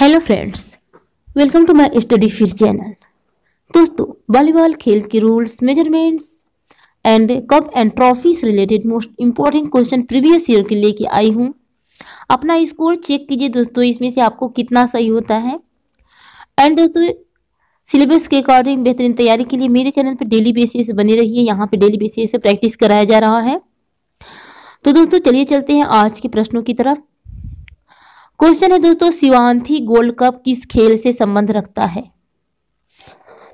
hello friends welcome to my study फिर channel दोस्तों volleyball खेल के rules measurements and cup and trophies related most important question previous year के लेके आई हूँ अपना स्कोर चेक कीजिए दोस्तों इसमें से आपको कितना सही होता है एंड दोस्तों सिलेबस के अकॉर्डिंग बेहतरीन तैयारी के लिए मेरे चैनल पर डेली बेसिस बने है यहाँ पर डेली बेसिस से प्रैक्टिस कराया जा रहा है तो दोस्तों चलिए चलते हैं आज के प्रश्नों की तरफ क्वेश्चन है दोस्तों शिवांथी गोल्ड कप किस खेल से संबंध रखता है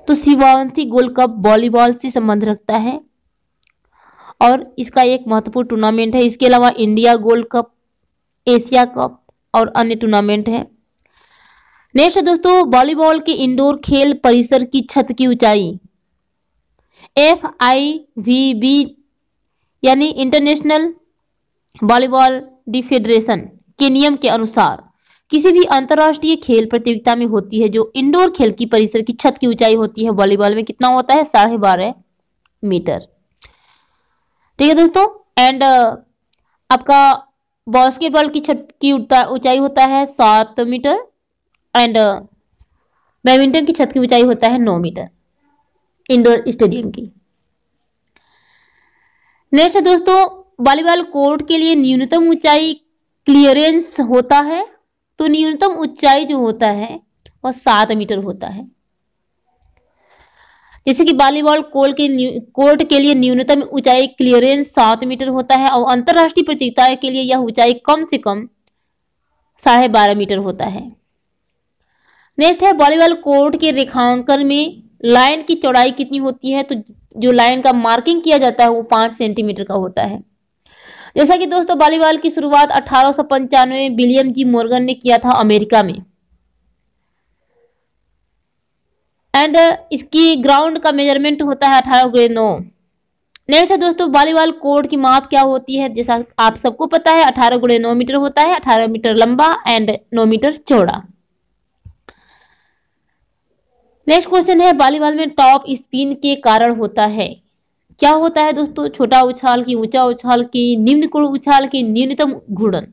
तो शिवांथी गोल्ड कप वॉलीबॉल से संबंध रखता है और इसका एक महत्वपूर्ण टूर्नामेंट है इसके अलावा India gold cup Asia cup और अन्य टूर्नामेंट है नेक्स्ट दोस्तों वॉलीबॉल के इंडोर खेल परिसर की छत की ऊंचाई एफ आई वी बी यानी इंटरनेशनल वॉलीबॉल डिफेडरेशन के नियम के अनुसार किसी भी अंतर्राष्ट्रीय खेल प्रतियोगिता में होती है जो इंडोर खेल की परिसर की छत की ऊंचाई होती है वॉलीबॉल में कितना होता है साढ़े बारह मीटर ठीक है दोस्तों एंड uh, आपका बास्केटबॉल की छत की ऊंचाई होता है सात मीटर एंड बैडमिंटन uh, की छत की ऊंचाई होता है नौ मीटर इंडोर स्टेडियम की नेक्स्ट दोस्तों वॉलीबॉल कोर्ट के लिए न्यूनतम ऊंचाई क्लियरेंस होता है तो न्यूनतम ऊंचाई जो होता है वह सात मीटर होता है जैसे कि वॉलीबॉल कोर्ट के कोर्ट के लिए न्यूनतम ऊंचाई क्लियरेंस सात मीटर होता है और अंतरराष्ट्रीय प्रतियोगिता के लिए यह ऊंचाई कम से कम साढ़े बारह मीटर होता है नेक्स्ट है वॉलीबॉल कोर्ट के रेखांकन में लाइन की चौड़ाई कितनी होती है तो जो लाइन का मार्किंग किया जाता है वो पांच सेंटीमीटर का होता है जैसा कि दोस्तों वॉलीबॉल की शुरुआत अठारह में विलियम जी मोर्गन ने किया था अमेरिका में एंड uh, इसकी ग्राउंड का मेजरमेंट होता है अठारह ग्रेड नौ नेक्स्ट है दोस्तों वॉलीबॉल कोर्ट की माप क्या होती है जैसा आप सबको पता है अठारह गुड़े नौ मीटर होता है अठारह मीटर लंबा एंड नौ मीटर चौड़ा नेक्स्ट क्वेश्चन है वॉलीबॉल में टॉप स्पिन के कारण होता है क्या होता है दोस्तों छोटा उछाल की ऊंचा उछाल की निम्न कुल उछाल की न्यूनतम घूर्णन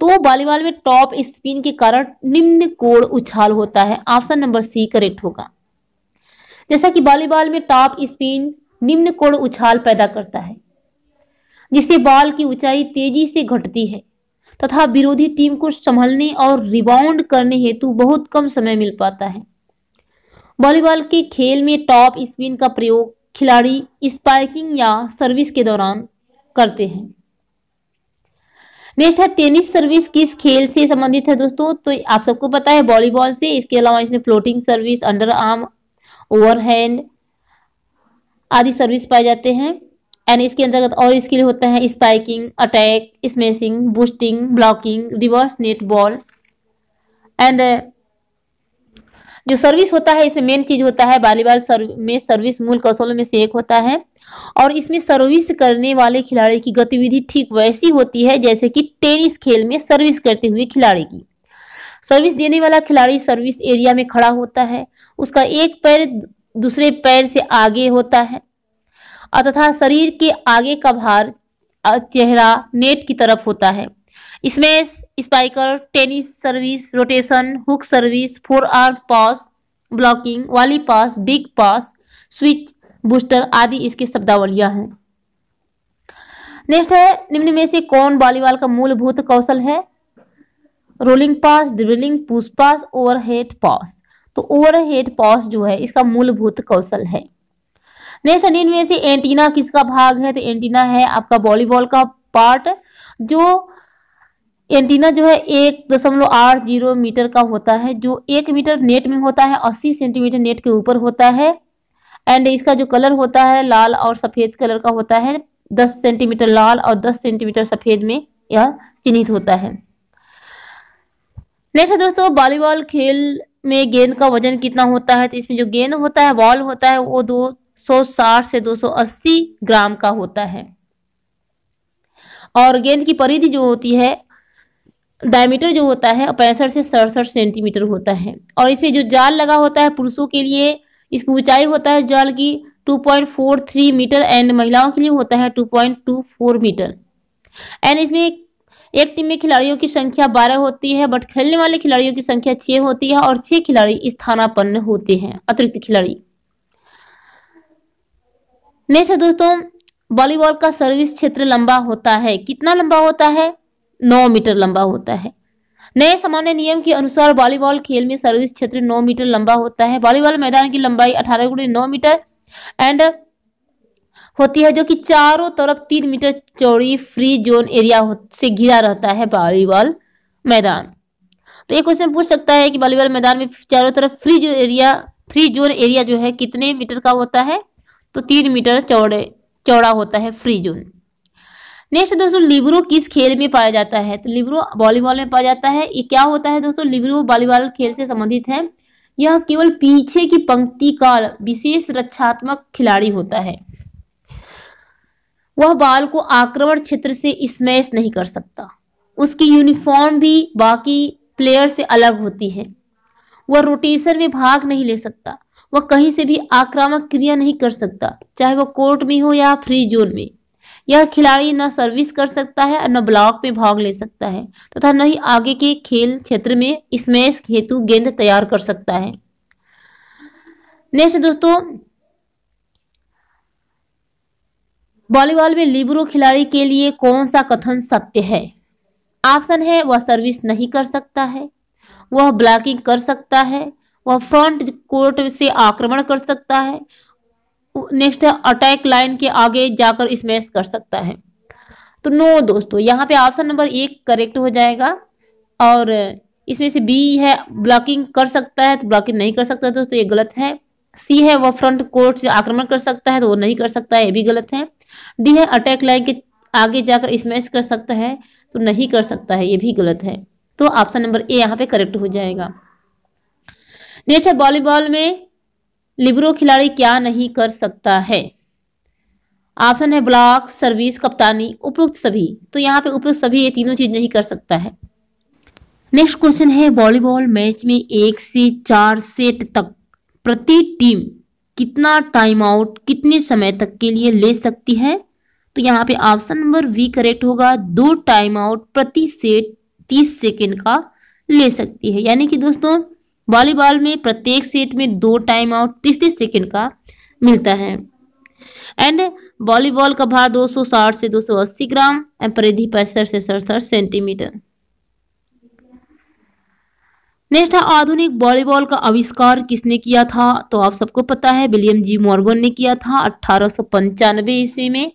तो वॉलीबॉल में टॉप स्पिन के कारण निम्न कोण उछाल होता है ऑप्शन नंबर सी करेक्ट होगा जैसा कि वॉलीबॉल में टॉप स्पिन निम्न कोण उछाल पैदा करता है जिससे बॉल की ऊंचाई तेजी से घटती है तथा विरोधी टीम को संभलने और रिबाउंड करने हेतु बहुत कम समय मिल पाता है वॉलीबॉल के खेल में टॉप स्पिन का प्रयोग खिलाड़ी स्पाइकिंग या सर्विस के दौरान करते हैं नेक्स्ट है टेनिस सर्विस किस खेल से संबंधित है दोस्तों तो आप सबको पता है वॉलीबॉल से इसके अलावा इसमें floating service under arm overhand आदि सर्विस पाए जाते हैं एंड इसके अंतर्गत और इसके लिए होता है spiking attack smashing boosting blocking reverse net ball and जो सर्विस होता है इसमें मेन चीज होता है वॉलीबॉल सर्व, में सर्विस मूल कौशलों में से एक होता है और इसमें सर्विस करने वाले खिलाड़ी की गतिविधि ठीक वैसी होती है जैसे कि टेनिस खेल में सर्विस करते हुए खिलाड़ी की सर्विस देने वाला खिलाड़ी सर्विस एरिया में खड़ा होता है उसका एक पैर दूसरे पैर से आगे होता है तथा शरीर के आगे का भार चेहरा नेट की तरफ होता है इसमें spiker tennis service rotation hook service four arm pass blocking वाली pass big pass switch booster आदि इसके शब्दावलियां हैं नेक्स्ट है निम्न में से कौन वॉलीबॉल का मूलभूत कौशल है rolling pass dribbling push pass overhead pass तो ओवरहेड पास जो है इसका मूलभूत कौशल है नेक्स्ट निम्न में से एंटीना किसका भाग है तो एंटीना है आपका वॉलीबॉल का पार्ट जो एंटीना जो है एक दशमलव आठ जीरो मीटर का होता है जो एक मीटर नेट में होता है अस्सी सेंटीमीटर नेट के ऊपर होता है एंड इसका जो कलर होता है लाल और सफ़ेद कलर का होता है दस सेंटीमीटर लाल और दस सेंटीमीटर सफ़ेद में यह चिन्हित होता है नेक्स्ट दोस्तों वॉलीबॉल खेल में गेंद का वजन कितना होता है तो इसमें जो गेंद होता है बॉल होता है वो दो से दो ग्राम का होता है और गेंद की परिधि जो होती है डायमीटर जो होता है पैंसठ से सड़सठ सेंटीमीटर होता है और इसमें जो जाल लगा होता है पुरुषों के लिए इसकी ऊंचाई होता है जाल की 2.43 मीटर एंड महिलाओं के लिए होता है 2.24 मीटर एंड इसमें एक टीम में खिलाड़ियों की संख्या 12 होती है बट खेलने वाले खिलाड़ियों की संख्या 6 होती है और 6 खिलाड़ी स्थानापन्न होते हैं अतिरिक्त खिलाड़ी नेक्स्ट दोस्तों वॉलीबॉल का सर्विस क्षेत्र लंबा होता है कितना लंबा होता है नौ मीटर लंबा होता है नए सामान्य नियम के अनुसार वॉलीबॉल खेल में सर्विस क्षेत्र नौ मीटर लंबा होता है वॉलीबॉल मैदान की लंबाई अठारह गुड़ी नौ मीटर एंड होती है जो कि चारों तरफ तीन मीटर चौड़ी फ्री जोन एरिया से घिरा रहता है वॉलीबॉल मैदान तो ये क्वेश्चन पूछ सकता है कि वॉलीबॉल मैदान में चारों तरफ फ्री जो एरिया फ्री जोन एरिया जो है कितने मीटर का होता है तो तीन मीटर चौड़े चौड़ा होता है फ्री जोन नेक्स्ट दोस्तों लिब्रो किस खेल में पाया जाता है तो लिब्रो वॉलीबॉल में पाया जाता है ये क्या होता है दोस्तों लिब्रो वॉलीबॉल खेल से संबंधित है यह केवल पीछे की पंक्ति का विशेष रक्षात्मक खिलाड़ी होता है वह बाल को आक्रमण क्षेत्र से स्मैश नहीं कर सकता उसकी यूनिफॉर्म भी बाकी प्लेयर से अलग होती है वह रोटेशन में भाग नहीं ले सकता वह कहीं से भी आक्रामक क्रिया नहीं कर सकता चाहे वह कोर्ट में हो या फ्री जोन में यह खिलाड़ी न सर्विस कर सकता है और न ब्लॉक में भाग ले सकता है तथा न ही आगे के खेल क्षेत्र में स्मैश हेतु गेंद तैयार कर सकता है नेक्स्ट दोस्तों वॉलीबॉल में लिब्रो खिलाड़ी के लिए कौन सा कथन सत्य है ऑप्शन है वह सर्विस नहीं कर सकता है वह ब्लॉकिंग कर सकता है वह फ्रंट कोर्ट से आक्रमण कर सकता है नेक्स्ट है अटैक लाइन के आगे जाकर स्मैश कर सकता है तो नो दोस्तों यहाँ पे ऑप्शन नंबर एक करेक्ट हो जाएगा और इसमें से बी है ब्लॉकिंग कर सकता है तो ब्लॉकिंग नहीं कर सकता दोस्तों ये गलत है सी है वो फ्रंट कोर्ट से आक्रमण कर सकता है तो वो नहीं कर सकता है ये भी गलत है डी है अटैक लाइन के आगे जाकर स्मैश कर सकता है तो नहीं कर सकता है ये भी गलत है तो ऑप्शन नंबर ए यहाँ पे करेक्ट हो जाएगा नेक्स्ट है वॉलीबॉल में लिब्रो खिलाड़ी क्या नहीं कर सकता है ऑप्शन है ब्लॉक सर्विस कप्तानी उपयुक्त सभी तो यहाँ पे उपयुक्त सभी ये तीनों चीज नहीं कर सकता है नेक्स्ट क्वेश्चन है वॉलीबॉल मैच में एक से चार सेट तक प्रति टीम कितना टाइम आउट कितने समय तक के लिए ले सकती है तो यहाँ पे ऑप्शन नंबर वी करेक्ट होगा दो टाइम आउट प्रति सेट तीस सेकेंड का ले सकती है यानी कि दोस्तों वॉलीबॉल में प्रत्येक सेट में दो टाइम आउट तीस तीस सेकेंड का मिलता है एंड वॉलीबॉल का भार 260 से 280 ग्राम एंड परिधि पैंसठ से सड़सठ सेंटीमीटर नेक्स्ट है आधुनिक वॉलीबॉल का आविष्कार किसने किया था तो आप सबको पता है विलियम जी मॉर्गन ने किया था अठारह ईस्वी में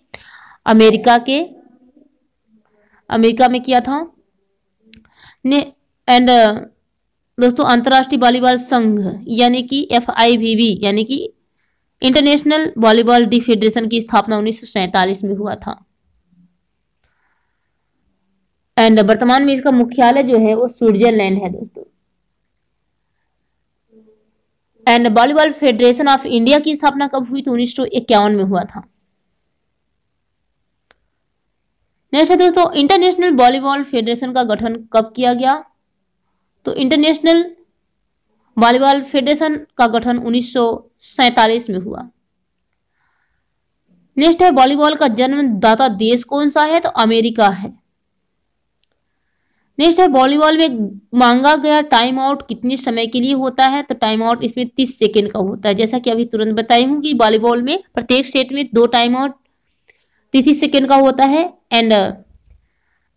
अमेरिका के अमेरिका में किया था ने एंड दोस्तों अंतर्राष्ट्रीय वॉलीबॉल संघ यानी कि एफ यानी कि इंटरनेशनल वॉलीबॉल डी फेडरेशन की स्थापना उन्नीस में हुआ था एंड वर्तमान में इसका मुख्यालय जो है वो स्विट्जरलैंड है दोस्तों and volleyball federation of India की स्थापना कब हुई तो उन्नीस में हुआ था नेक्स्ट है दोस्तों इंटरनेशनल वॉलीबॉल फेडरेशन का गठन कब किया गया तो इंटरनेशनल वॉलीबॉल फेडरेशन का गठन उन्नीस में हुआ नेक्स्ट है वॉलीबॉल का जन्मदाता देश कौन सा है तो अमेरिका है नेक्स्ट है वॉलीबॉल में मांगा गया टाइम आउट कितने समय के लिए होता है तो टाइम आउट इसमें तीस सेकेंड का होता है जैसा कि अभी तुरंत बताई हूँ कि वॉलीबॉल में प्रत्येक सेट में दो टाइम आउट तीस सेकेंड का होता है एंड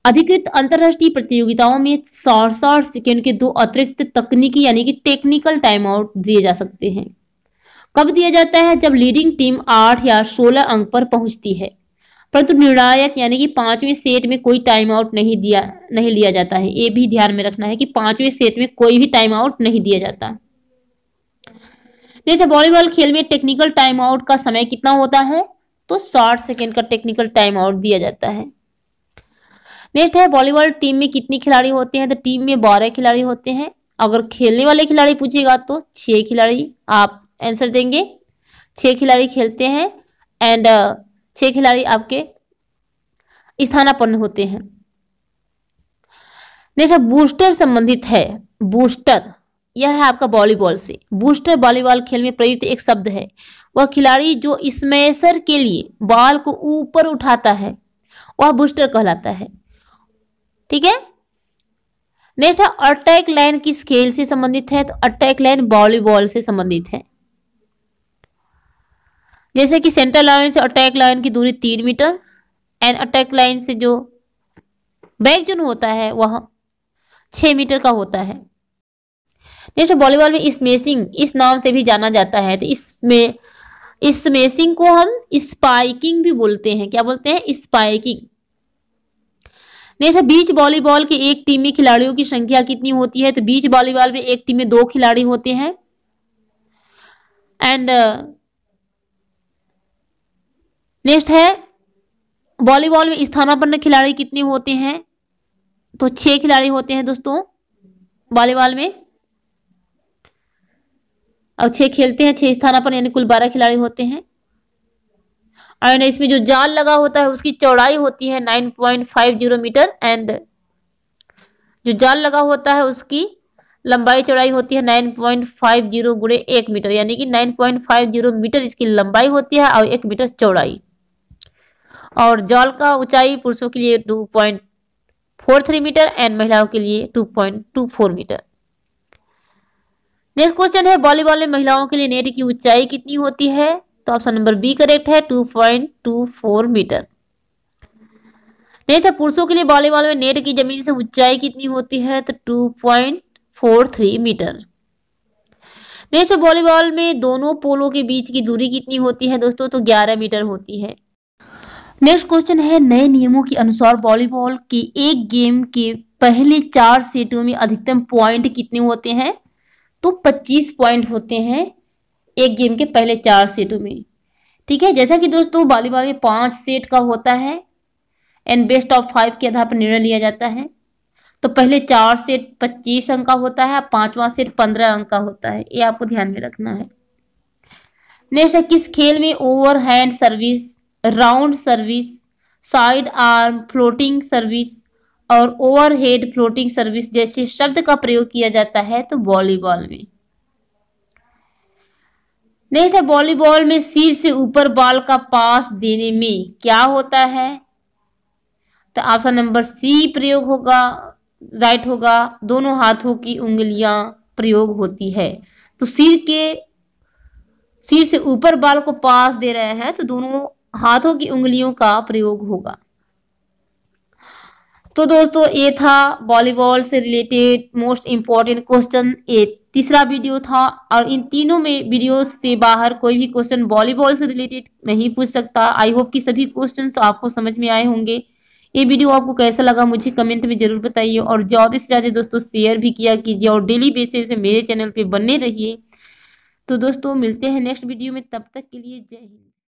अधिकृत अंतरराष्ट्रीय प्रतियोगिताओं में सड़सठ सेकेंड के दो अतिरिक्त तकनीकी यानी कि टेक्निकल टाइम आउट दिए जा सकते हैं कब दिया जाता है जब लीडिंग टीम आठ या सोलह अंक पर पहुंचती है परंतु निर्णायक यानी कि पांचवें सेट में कोई टाइम आउट नहीं दिया नहीं लिया जाता है ये भी ध्यान में रखना है कि पांचवें सेट में कोई भी टाइम आउट नहीं दिया जाता जैसे वॉलीबॉल खेल में टेक्निकल टाइम आउट का समय कितना होता है तो साठ सेकेंड का टेक्निकल टाइम आउट दिया जाता है नेक्स्ट है वॉलीबॉल टीम में कितने खिलाड़ी होते हैं तो टीम में बारह खिलाड़ी होते हैं अगर खेलने वाले खिलाड़ी पूछेगा तो छह खिलाड़ी आप आंसर देंगे छह खिलाड़ी खेलते हैं एंड uh, छह खिलाड़ी आपके स्थानापन्न होते हैं नेक्स्ट बूस्टर संबंधित है बूस्टर यह है आपका वॉलीबॉल से बूस्टर वॉलीबॉल खेल में प्रयुक्त एक शब्द है वह खिलाड़ी जो स्मैशर के लिए बॉल को ऊपर उठाता है वह बूस्टर कहलाता है ठीक है नेक्स्ट है अटैक लाइन किस खेल से संबंधित है तो अटैक लाइन वॉलीबॉल से संबंधित है जैसे कि सेंटर लाइन से अटैक लाइन की दूरी तीन मीटर एंड अटैक लाइन से जो बैक जोन होता है वह छह मीटर का होता है नेक्स्ट वॉलीबॉल में स्मेसिंग इस नाम से भी जाना जाता है तो इसमें स्मेसिंग को हम स्पाइकिंग भी बोलते हैं क्या बोलते हैं स्पाइकिंग नेक्स्ट अच्छा, बीच वॉलीबॉल के एक टीम में खिलाड़ियों की संख्या कितनी होती है तो बीच वॉलीबॉल में एक टीम में दो खिलाड़ी होते हैं एंड नेक्स्ट uh, है वॉलीबॉल में स्थानापन्न खिलाड़ी कितने होते हैं तो छह खिलाड़ी होते हैं दोस्तों वॉलीबॉल में और छह खेलते हैं छह स्थानापन्न यानी कुल बारह खिलाड़ी होते हैं एंड इसमें जो जाल लगा होता है उसकी चौड़ाई होती है nine point five zero metre and जो जाल लगा होता है उसकी लंबाई चौड़ाई होती है नाइन पॉइंट फाइव जीरो गुड़े एक मीटर यानी कि nine point five zero metre इसकी लंबाई होती है और एक मीटर चौड़ाई और जाल का ऊंचाई पुरुषों के लिए two point four three metre and महिलाओं के लिए two point two four metre next question है वॉलीबॉल में महिलाओं के लिए नेट की ऊंचाई कितनी होती है तो ऑप्शन नंबर बी करेक्ट है two point two four metre next है पुरुषों के लिए वॉलीबॉल में नेट की जमीन से ऊंचाई कितनी होती है तो two point four three metre next है वॉलीबॉल में दोनों पोलों के बीच की दूरी कितनी होती है दोस्तों तो ग्यारह मीटर होती है नेक्स्ट क्वेश्चन है नए नियमों के अनुसार वॉलीबॉल के एक गेम के पहले चार सेटों में अधिकतम पॉइंट कितने होते हैं तो 25 पॉइंट होते हैं एक गेम के पहले चार सेटों में ठीक है जैसा कि दोस्तों वॉलीबॉल में पांच सेट का होता है एंड बेस्ट ऑफ फाइव के आधार पर निर्णय लिया जाता है तो पहले चार सेट पच्चीस अंक का होता है पांचवा सेट पंद्रह अंक का होता है ये आपको ध्यान में रखना है नेक्स्ट है किस खेल में overhand service round service side arm floating service और ओवरहेड फ्लोटिंग सर्विस जैसे शब्द का प्रयोग किया जाता है तो वॉलीबॉल में नेक्स्ट है वॉलीबॉल में सिर से ऊपर बॉल का पास देने में क्या होता है तो ऑप्शन नंबर सी प्रयोग होगा राइट होगा दोनों हाथों की उंगलियां प्रयोग होती है तो सिर के सिर से ऊपर बाल को पास दे रहे हैं तो दोनों हाथों की उंगलियों का प्रयोग होगा तो दोस्तों ये था वॉलीबॉल से related most important question at तीसरा वीडियो था और इन तीनों में वीडियो से बाहर कोई भी क्वेश्चन वॉलीबॉल से रिलेटेड नहीं पूछ सकता आई होप कि सभी क्वेश्चन तो आपको समझ में आए होंगे ये वीडियो आपको कैसा लगा मुझे कमेंट में जरूर बताइए और ज़्यादा से ज़्यादा दोस्तों शेयर भी किया कीजिए और डेली बेसिस से मेरे चैनल पे बने रहिए तो दोस्तों मिलते हैं नेक्स्ट वीडियो में तब तक के लिए जय हिंद